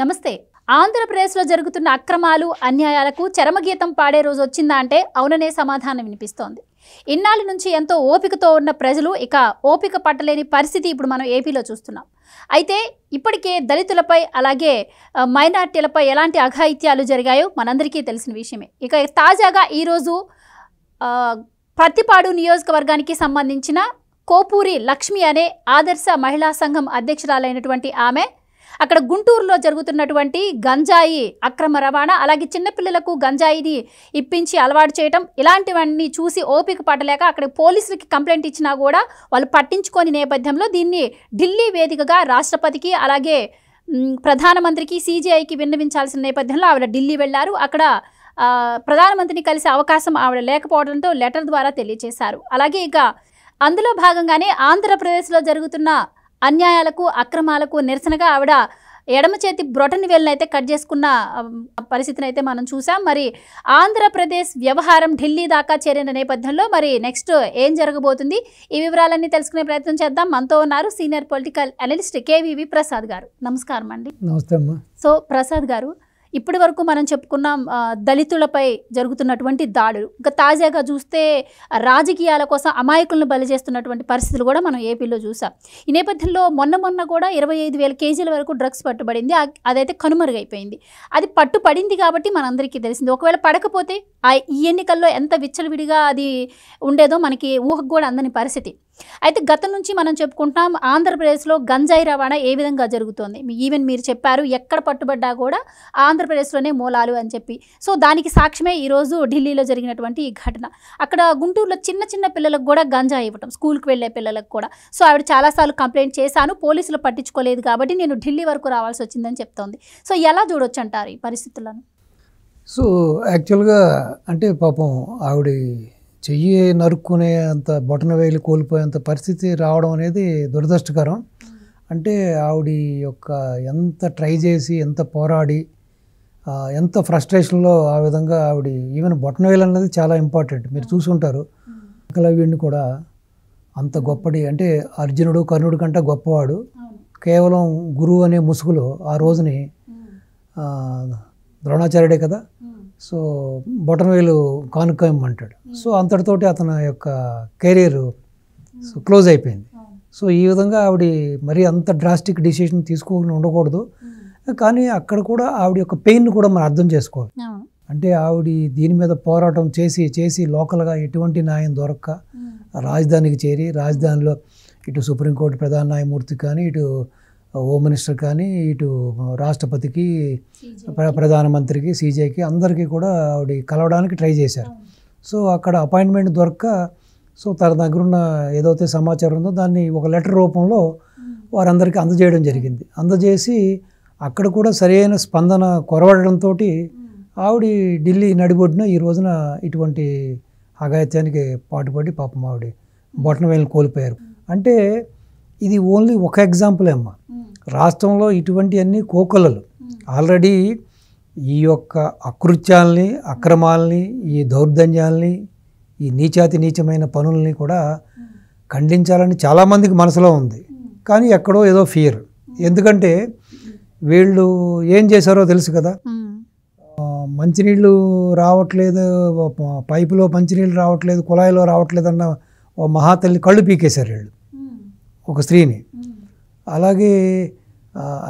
నమస్తే ఆంధ్రప్రదేశ్లో జరుగుతున్న అక్రమాలు అన్యాయాలకు చరమగీతం పాడే రోజు వచ్చిందా అంటే అవుననే సమాధానం వినిపిస్తోంది ఇన్నాళ్ళ నుంచి ఎంతో ఓపికతో ఉన్న ప్రజలు ఇక ఓపిక పట్టలేని పరిస్థితి ఇప్పుడు మనం ఏపీలో చూస్తున్నాం అయితే ఇప్పటికే దళితులపై అలాగే మైనార్టీలపై ఎలాంటి అఘాయిత్యాలు జరిగాయో మనందరికీ తెలిసిన విషయమే ఇక తాజాగా ఈరోజు ప్రతిపాడు నియోజకవర్గానికి సంబంధించిన కోపూరి లక్ష్మి అనే ఆదర్శ మహిళా సంఘం అధ్యక్షురాలైనటువంటి ఆమె అక్కడ గుంటూరులో జరుగుతున్నటువంటి గంజాయి అక్రమ రవాణా అలాగే చిన్నపిల్లలకు గంజాయిని ఇప్పించి అలవాటు చేయడం ఇలాంటివన్నీ చూసి ఓపిక పడలేక అక్కడ పోలీసులకి కంప్లైంట్ ఇచ్చినా కూడా వాళ్ళు పట్టించుకోని నేపథ్యంలో దీన్ని ఢిల్లీ వేదికగా రాష్ట్రపతికి అలాగే ప్రధానమంత్రికి సీజీఐకి విన్నవించాల్సిన నేపథ్యంలో ఆవిడ ఢిల్లీ వెళ్లారు అక్కడ ప్రధానమంత్రిని కలిసే అవకాశం ఆవిడ లేకపోవడంతో లెటర్ ద్వారా తెలియజేశారు అలాగే ఇక అందులో భాగంగానే ఆంధ్రప్రదేశ్లో జరుగుతున్న అన్యాయాలకు అక్రమాలకు నిరసనగా ఆవిడ ఎడమ చేతి వేలను అయితే కట్ చేసుకున్న పరిస్థితిని అయితే మనం చూసాం మరి ఆంధ్రప్రదేశ్ వ్యవహారం ఢిల్లీ దాకా చేరిన నేపథ్యంలో మరి నెక్స్ట్ ఏం జరగబోతుంది ఈ వివరాలన్నీ తెలుసుకునే ప్రయత్నం చేద్దాం మనతో ఉన్నారు senior political analyst K V V Prasad garu నమస్కారం అండి నమస్తే సో ప్రసాద్ గారు ఇప్పటి వరకు మనం చెప్పుకున్న దళితులపై జరుగుతున్నటువంటి దాడులు ఇంకా తాజాగా చూస్తే రాజకీయాల కోసం అమాయకులను బలి చేస్తున్నటువంటి పరిస్థితులు కూడా మనం ఏపీలో చూసాం ఈ నేపథ్యంలో మొన్న మొన్న కూడా ఇరవై ఐదు వేల కేజీల వరకు డ్రగ్స్ పట్టుబడింది అదైతే కనుమరుగైపోయింది అది పట్టుపడింది కాబట్టి మనందరికీ తెలిసింది ఒకవేళ పడకపోతే ఈ ఎన్నికల్లో ఎంత విచ్చలవిడిగా అది ఉండేదో మనకి ఊహకు కూడా అందని పరిస్థితి అయితే గతం నుంచి మనం చెప్పుకుంటున్నాం ఆంధ్రప్రదేశ్లో గంజాయి రవాణా ఏ విధంగా జరుగుతోంది ఈవెన్ మీరు చెప్పారు ఎక్కడ పట్టుబడ్డా కూడా ఆంధ్రప్రదేశ్లోనే మూలాలు అని చెప్పి సో దానికి సాక్ష్యమే ఈరోజు ఢిల్లీలో జరిగినటువంటి ఈ ఘటన అక్కడ గుంటూరులో చిన్న చిన్న పిల్లలకు కూడా గంజాయి ఇవ్వటం స్కూల్కి వెళ్ళే పిల్లలకు కూడా సో ఆవిడ చాలాసార్లు కంప్లైంట్ చేశాను పోలీసులు పట్టించుకోలేదు కాబట్టి నేను ఢిల్లీ వరకు రావాల్సి వచ్చిందని చెప్తోంది సో ఎలా చూడొచ్చు అంటారు ఈ పరిస్థితులను సో యాక్చువల్గా అంటే పాపం ఆవిడ చెయ్యి నరుక్కునే అంత బొటన వేలు కోల్పోయేంత పరిస్థితి రావడం అనేది దురదృష్టకరం అంటే ఆవిడ యొక్క ఎంత ట్రై చేసి ఎంత పోరాడి ఎంత ఫ్రస్ట్రేషన్లో ఆ విధంగా ఆవిడ ఈవెన్ బొటన వేలు అన్నది చాలా ఇంపార్టెంట్ మీరు చూసుంటారు వీడిని కూడా అంత గొప్పడి అంటే అర్జునుడు కర్ణుడు కంటే గొప్పవాడు కేవలం గురువు అనే ముసుగులో ఆ రోజుని ద్రోణాచార్యుడే కదా సో బొటనవేలు కానుక ఇమ్మంటాడు hmm. సో అంతటితోటి అతని యొక్క కెరీర్ సో క్లోజ్ అయిపోయింది hmm. సో ఈ విధంగా ఆవిడ మరీ అంత డ్రాస్టిక్ డిసిషన్ తీసుకోకుండా ఉండకూడదు hmm. కానీ అక్కడ కూడా ఆవిడ యొక్క పెయిన్ కూడా మనం అర్థం చేసుకోవాలి అంటే ఆవిడ దీని మీద పోరాటం చేసి చేసి లోకల్గా ఎటువంటి న్యాయం దొరక్క రాజధానికి చేరి రాజధానిలో ఇటు సుప్రీంకోర్టు ప్రధాన న్యాయమూర్తి కానీ ఇటు హోమ్ మినిస్టర్ కానీ ఇటు రాష్ట్రపతికి ప్రధానమంత్రికి సీజేకి అందరికీ కూడా ఆవిడ కలవడానికి ట్రై చేశారు సో అక్కడ అపాయింట్మెంట్ దొరక్క సో తన దగ్గరున్న ఏదైతే సమాచారం ఉందో దాన్ని ఒక లెటర్ రూపంలో వారందరికీ అందజేయడం జరిగింది అందజేసి అక్కడ కూడా సరైన స్పందన కొరవడంతో ఆవిడ ఢిల్లీ నడిబొడ్డున ఈ రోజున ఇటువంటి అఘాయిత్యానికి పాటుపడి పాపం ఆవిడ బొట్టనవేలు కోల్పోయారు అంటే ఇది ఓన్లీ ఒక ఎగ్జాంపులే అమ్మా రాష్ట్రంలో ఇటువంటి అన్ని కోకలలు ఆల్రెడీ ఈ యొక్క అకృత్యాలని అక్రమాల్ని ఈ దౌర్జన్యాల్ని ఈ నీచాతి నీచమైన పనుల్ని కూడా ఖండించాలని చాలామందికి మనసులో ఉంది కానీ ఎక్కడో ఏదో ఫియర్ ఎందుకంటే వీళ్ళు ఏం చేశారో తెలుసు కదా మంచినీళ్ళు రావట్లేదు పైపులో మంచినీళ్ళు రావట్లేదు కుళాయిలో రావట్లేదు అన్న మహాతల్లి కళ్ళు పీకేశారు వీళ్ళు ఒక స్త్రీని అలాగే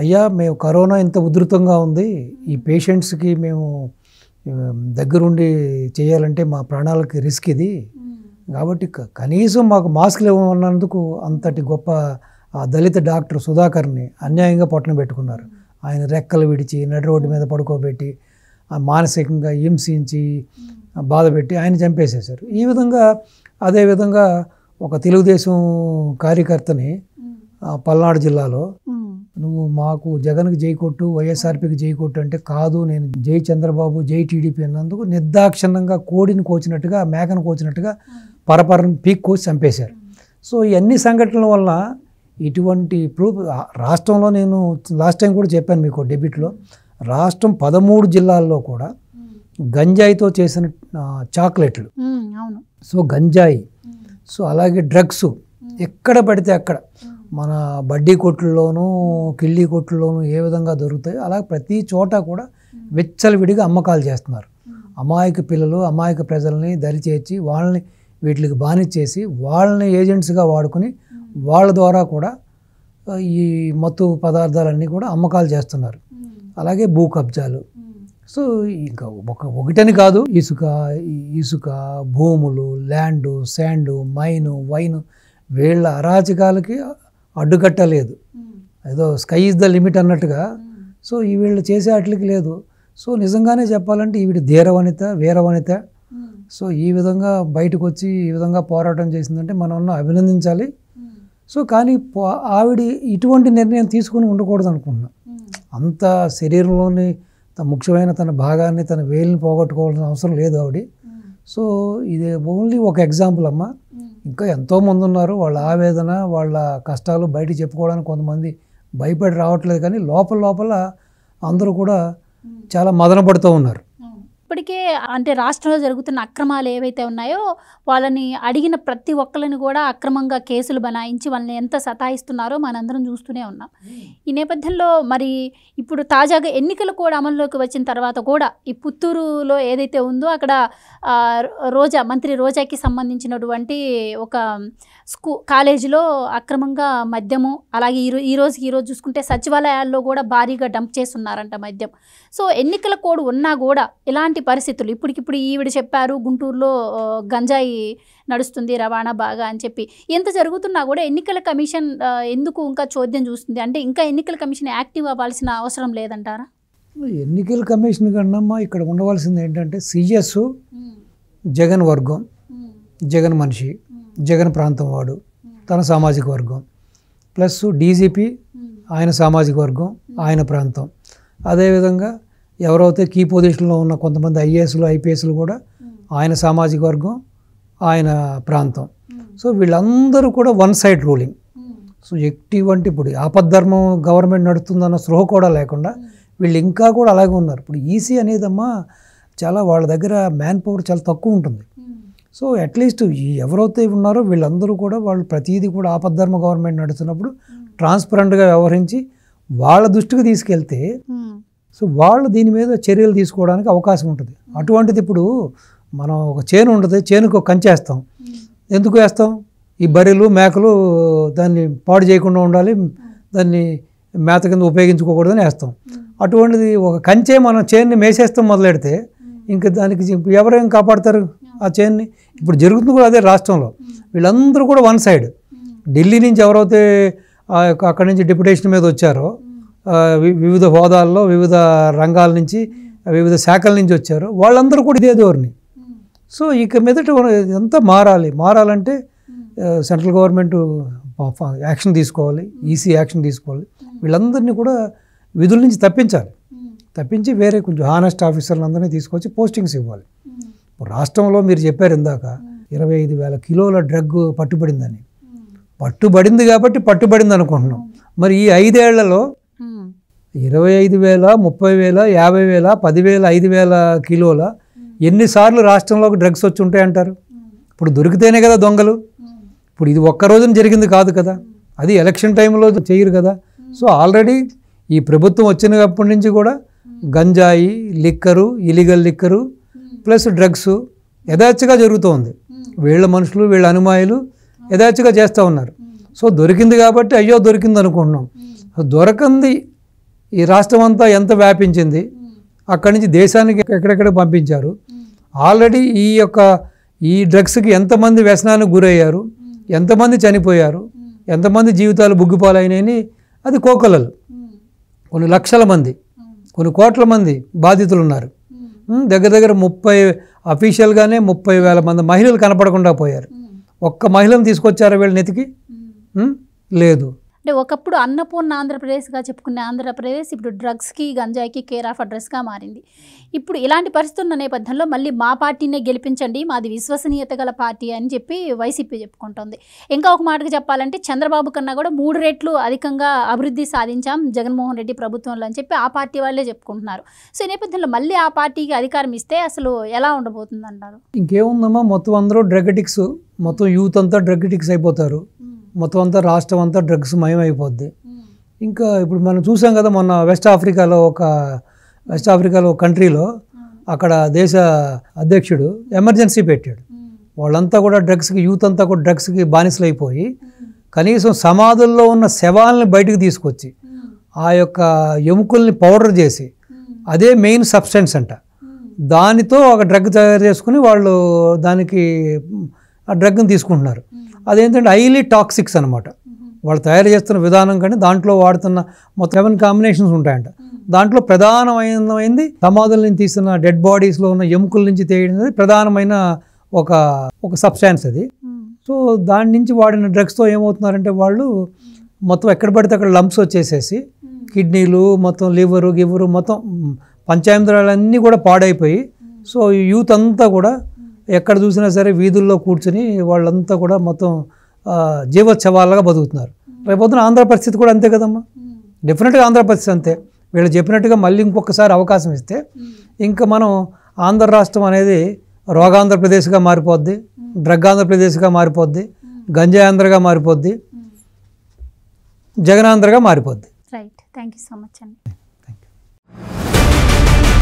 అయ్యా మేము కరోనా ఇంత ఉధృతంగా ఉంది ఈ పేషెంట్స్కి మేము దగ్గరుండి చేయాలంటే మా ప్రాణాలకి రిస్క్ ఇది కాబట్టి కనీసం మాకు మాస్క్లు ఇవ్వమన్నందుకు అంతటి గొప్ప దళిత డాక్టర్ సుధాకర్ని అన్యాయంగా పొట్టన పెట్టుకున్నారు ఆయన రెక్కలు విడిచి నడి రోడ్డు మీద పడుకోబెట్టి మానసికంగా హింసించి బాధ పెట్టి ఆయన చంపేసేశారు ఈ విధంగా అదేవిధంగా ఒక తెలుగుదేశం కార్యకర్తని పల్నాడు జిల్లాలో నువ్వు మాకు జగన్కి జై కొట్టు వైఎస్ఆర్పీకి జై కొట్టు అంటే కాదు నేను జై చంద్రబాబు జై టీడీపీ అన్నందుకు నిర్దాక్షిణ్యంగా కోడిని కోచినట్టుగా మేకను కోచినట్టుగా పరపరం పీక్ కోసి చంపేశారు సో ఈ అన్ని సంఘటనల వల్ల ఇటువంటి ప్రూఫ్ రాష్ట్రంలో నేను లాస్ట్ టైం కూడా చెప్పాను మీకు డెబిట్లో రాష్ట్రం పదమూడు జిల్లాల్లో కూడా గంజాయితో చేసిన చాక్లెట్లు సో గంజాయి సో అలాగే డ్రగ్స్ ఎక్కడ పడితే అక్కడ మన బడ్డీ కొట్లలోనూ కిళ్ళి కొట్లలోనూ ఏ విధంగా దొరుకుతాయో అలా ప్రతి చోట కూడా విడిగా అమ్మకాలు చేస్తున్నారు అమాయక పిల్లలు అమాయక ప్రజల్ని దరిచేర్చి వాళ్ళని వీటికి బానిచ్చేసి వాళ్ళని ఏజెంట్స్గా వాడుకుని వాళ్ళ ద్వారా కూడా ఈ మత్తు పదార్థాలన్నీ కూడా అమ్మకాలు చేస్తున్నారు అలాగే భూ కబ్జాలు సో ఇంకా ఒక ఒకటని కాదు ఇసుక ఇసుక భూములు ల్యాండు శాండు మైను వైను వీళ్ళ అరాచకాలకి అడ్డుకట్టలేదు hmm. ఏదో స్కై ఇస్ ద లిమిట్ అన్నట్టుగా hmm. సో ఈ వీళ్ళు చేసే అట్లకి లేదు సో నిజంగానే చెప్పాలంటే ఈవిడ ధీరవనిత వీరవనిత hmm. సో ఈ విధంగా బయటకు వచ్చి ఈ విధంగా పోరాటం చేసిందంటే మనం అభినందించాలి సో కానీ ఆవిడ ఇటువంటి నిర్ణయం తీసుకుని ఉండకూడదు అనుకుంటున్నా అంత శరీరంలోని ముఖ్యమైన తన భాగాన్ని తన వేలిని పోగొట్టుకోవాల్సిన అవసరం లేదు ఆవిడ సో ఇది ఓన్లీ ఒక ఎగ్జాంపుల్ అమ్మ ఇంకా ఎంతోమంది ఉన్నారు వాళ్ళ ఆవేదన వాళ్ళ కష్టాలు బయట చెప్పుకోవడానికి కొంతమంది భయపడి రావట్లేదు కానీ లోపల లోపల అందరూ కూడా చాలా మదన పడుతూ ఉన్నారు ఇప్పటికే అంటే రాష్ట్రంలో జరుగుతున్న అక్రమాలు ఏవైతే ఉన్నాయో వాళ్ళని అడిగిన ప్రతి ఒక్కరిని కూడా అక్రమంగా కేసులు బనాయించి వాళ్ళని ఎంత సతాయిస్తున్నారో మనందరం చూస్తూనే ఉన్నాం ఈ నేపథ్యంలో మరి ఇప్పుడు తాజాగా ఎన్నికలు కూడా అమల్లోకి వచ్చిన తర్వాత కూడా ఈ పుత్తూరులో ఏదైతే ఉందో అక్కడ రోజా మంత్రి రోజాకి సంబంధించినటువంటి ఒక స్కూ కాలేజీలో అక్రమంగా మద్యము అలాగే ఈరో ఈరోజు ఈరోజు చూసుకుంటే సచివాలయాల్లో కూడా భారీగా డంప్ చేస్తున్నారంట మద్యం సో ఎన్నికల కోడ్ ఉన్నా కూడా ఇలాంటి ఇలాంటి పరిస్థితులు ఇప్పటికిప్పుడు ఈవిడ చెప్పారు గుంటూరులో గంజాయి నడుస్తుంది రవాణా బాగా అని చెప్పి ఎంత జరుగుతున్నా కూడా ఎన్నికల కమిషన్ ఎందుకు ఇంకా చోద్యం చూస్తుంది అంటే ఇంకా ఎన్నికల కమిషన్ యాక్టివ్ అవ్వాల్సిన అవసరం లేదంటారా ఎన్నికల కమిషన్ కన్నా ఇక్కడ ఉండవలసింది ఏంటంటే సిజిఎస్ జగన్ వర్గం జగన్ మనిషి జగన్ ప్రాంతం వాడు తన సామాజిక వర్గం ప్లస్ డీజీపీ ఆయన సామాజిక వర్గం ఆయన ప్రాంతం అదేవిధంగా ఎవరైతే కీ పొజిషన్లో ఉన్న కొంతమంది ఐఏఎస్లు ఐపీఎస్లు కూడా ఆయన సామాజిక వర్గం ఆయన ప్రాంతం సో వీళ్ళందరూ కూడా వన్ సైడ్ రూలింగ్ సో ఎటువంటి ఇప్పుడు ఆపద్ధర్మం గవర్నమెంట్ నడుస్తుందన్న స్పృహ కూడా లేకుండా వీళ్ళు ఇంకా కూడా అలాగే ఉన్నారు ఇప్పుడు ఈసీ అనేదమ్మా చాలా వాళ్ళ దగ్గర మ్యాన్ పవర్ చాలా తక్కువ ఉంటుంది సో అట్లీస్ట్ ఎవరైతే ఉన్నారో వీళ్ళందరూ కూడా వాళ్ళు ప్రతిదీ కూడా ఆపద్ధర్మ గవర్నమెంట్ నడుస్తున్నప్పుడు ట్రాన్స్పరెంట్గా వ్యవహరించి వాళ్ళ దృష్టికి తీసుకెళ్తే సో వాళ్ళు దీని మీద చర్యలు తీసుకోవడానికి అవకాశం ఉంటుంది అటువంటిది ఇప్పుడు మనం ఒక చేను ఉంటుంది చేనుకు కంచేస్తాం ఎందుకు వేస్తాం ఈ బర్రెలు మేకలు దాన్ని పాడు చేయకుండా ఉండాలి దాన్ని మేత కింద ఉపయోగించుకోకూడదని వేస్తాం అటువంటిది ఒక కంచే మనం చేన్ని మేసేస్తాం మొదలెడితే ఇంకా దానికి ఎవరేం కాపాడతారు ఆ చేన్ని ఇప్పుడు జరుగుతుంది కూడా అదే రాష్ట్రంలో వీళ్ళందరూ కూడా వన్ సైడ్ ఢిల్లీ నుంచి ఎవరైతే అక్కడి నుంచి డిప్యుటేషన్ మీద వచ్చారో వివిధ హోదాల్లో వివిధ రంగాల నుంచి వివిధ శాఖల నుంచి వచ్చారు వాళ్ళందరూ కూడా ఇదే ధోరణి సో ఇక మీదట ఇదంతా మారాలి మారాలంటే సెంట్రల్ గవర్నమెంట్ యాక్షన్ తీసుకోవాలి ఈసీ యాక్షన్ తీసుకోవాలి వీళ్ళందరినీ కూడా విధుల నుంచి తప్పించాలి తప్పించి వేరే కొంచెం హానెస్ట్ ఆఫీసర్లందరినీ తీసుకొచ్చి పోస్టింగ్స్ ఇవ్వాలి రాష్ట్రంలో మీరు చెప్పారు ఇందాక ఇరవై ఐదు వేల కిలోల డ్రగ్ పట్టుబడిందని పట్టుబడింది కాబట్టి పట్టుబడింది అనుకుంటున్నాం మరి ఈ ఐదేళ్లలో ఇరవై ఐదు వేల ముప్పై వేల యాభై వేల పదివేల ఐదు వేల కిలోల ఎన్నిసార్లు రాష్ట్రంలోకి డ్రగ్స్ వచ్చి ఉంటాయంటారు ఇప్పుడు దొరికితేనే కదా దొంగలు ఇప్పుడు ఇది ఒక్క రోజున జరిగింది కాదు కదా అది ఎలక్షన్ టైంలో చేయరు కదా సో ఆల్రెడీ ఈ ప్రభుత్వం వచ్చినప్పటి నుంచి కూడా గంజాయి liquor illegal liquor plus drugs యథాచ్ఛగా జరుగుతోంది వీళ్ళ మనుషులు వీళ్ళ అనుమాయులు యథాచ్ఛగా చేస్తూ ఉన్నారు సో దొరికింది కాబట్టి అయ్యో దొరికింది అనుకుంటున్నాం దొరకంది ఈ రాష్ట్రం అంతా ఎంత వ్యాపించింది hmm. అక్కడి నుంచి దేశానికి ఎక్కడెక్కడ పంపించారు hmm. ఆల్రెడీ ఈ యొక్క ఈ డ్రగ్స్కి ఎంతమంది వ్యసనానికి గురయ్యారు hmm. ఎంతమంది చనిపోయారు ఎంతమంది జీవితాలు బుగ్గిపాలైనాయని అది కోకలలు కొన్ని లక్షల మంది కొన్ని కోట్ల మంది బాధితులు ఉన్నారు దగ్గర దగ్గర ముప్పై అఫీషియల్గానే ముప్పై వేల మంది మహిళలు కనపడకుండా పోయారు ఒక్క మహిళను తీసుకొచ్చారు వీళ్ళ నెతికి లేదు అంటే ఒకప్పుడు అన్నపూర్ణ ఆంధ్రప్రదేశ్గా చెప్పుకునే ఆంధ్రప్రదేశ్ ఇప్పుడు డ్రగ్స్కి గంజాయికి కేర్ ఆఫ్ అడ్రస్గా మారింది ఇప్పుడు ఇలాంటి పరిస్థితున్న నేపథ్యంలో మళ్ళీ మా పార్టీనే గెలిపించండి మాది విశ్వసనీయత గల పార్టీ అని చెప్పి వైసీపీ చెప్పుకుంటుంది ఇంకా ఒక మాటకు చెప్పాలంటే చంద్రబాబు కన్నా కూడా మూడు రెట్లు అధికంగా అభివృద్ధి సాధించాం జగన్మోహన్ రెడ్డి ప్రభుత్వంలో అని చెప్పి ఆ పార్టీ వాళ్ళే చెప్పుకుంటున్నారు సో ఈ నేపథ్యంలో మళ్ళీ ఆ పార్టీకి అధికారం ఇస్తే అసలు ఎలా ఉండబోతుంది అంటారు ఇంకేముందమ్మా మొత్తం అందరూ డ్రగటిక్స్ మొత్తం యూత్ అంతా డ్రగటిక్స్ అయిపోతారు మొత్తం అంతా రాష్ట్రం అంతా డ్రగ్స్ మయమైపోద్ది hmm. ఇంకా ఇప్పుడు మనం చూసాం కదా మొన్న వెస్ట్ ఆఫ్రికాలో ఒక వెస్ట్ ఆఫ్రికాలో ఒక కంట్రీలో అక్కడ దేశ అధ్యక్షుడు ఎమర్జెన్సీ పెట్టాడు hmm. వాళ్ళంతా కూడా డ్రగ్స్కి యూత్ అంతా కూడా డ్రగ్స్కి బానిసలైపోయి hmm. కనీసం సమాధుల్లో ఉన్న శవాలని బయటకు తీసుకొచ్చి ఆ యొక్క ఎముకల్ని పౌడర్ చేసి అదే మెయిన్ సబ్స్టెన్స్ అంట దానితో ఒక డ్రగ్ తయారు చేసుకుని వాళ్ళు దానికి ఆ డ్రగ్ని తీసుకుంటున్నారు అదేంటంటే హైలీ టాక్సిక్స్ అనమాట వాళ్ళు తయారు చేస్తున్న విధానం కంటే దాంట్లో వాడుతున్న మొత్తం సెవెన్ కాంబినేషన్స్ ఉంటాయంట దాంట్లో ప్రధానమైనది సమాధుల నుంచి తీసిన డెడ్ బాడీస్లో ఉన్న ఎముకల నుంచి తీయడం ప్రధానమైన ఒక ఒక సబ్స్టాన్స్ అది సో దాని నుంచి వాడిన డ్రగ్స్తో ఏమవుతున్నారంటే వాళ్ళు మొత్తం ఎక్కడ పడితే అక్కడ లంప్స్ వచ్చేసేసి కిడ్నీలు మొత్తం లివరు గివరు మొత్తం పంచాయతీలన్నీ కూడా పాడైపోయి సో యూత్ అంతా కూడా ఎక్కడ చూసినా సరే వీధుల్లో కూర్చుని వాళ్ళంతా కూడా మొత్తం జీవోత్సవాలుగా బతుకుతున్నారు రేపొద్దున ఆంధ్ర పరిస్థితి కూడా అంతే కదమ్మా డెఫినెట్గా ఆంధ్ర పరిస్థితి అంతే వీళ్ళు చెప్పినట్టుగా మళ్ళీ ఇంకొకసారి అవకాశం ఇస్తే ఇంకా మనం ఆంధ్ర రాష్ట్రం అనేది రోగాంధ్రప్రదేశ్గా మారిపోద్ది డ్రగ్ ఆంధ్రప్రదేశ్గా మారిపోద్ది గంజాయాంధ్రగా మారిపోద్ది జగనాంధ్రగా మారిపోద్ది right thank you so much అండి థ్యాంక్ యూ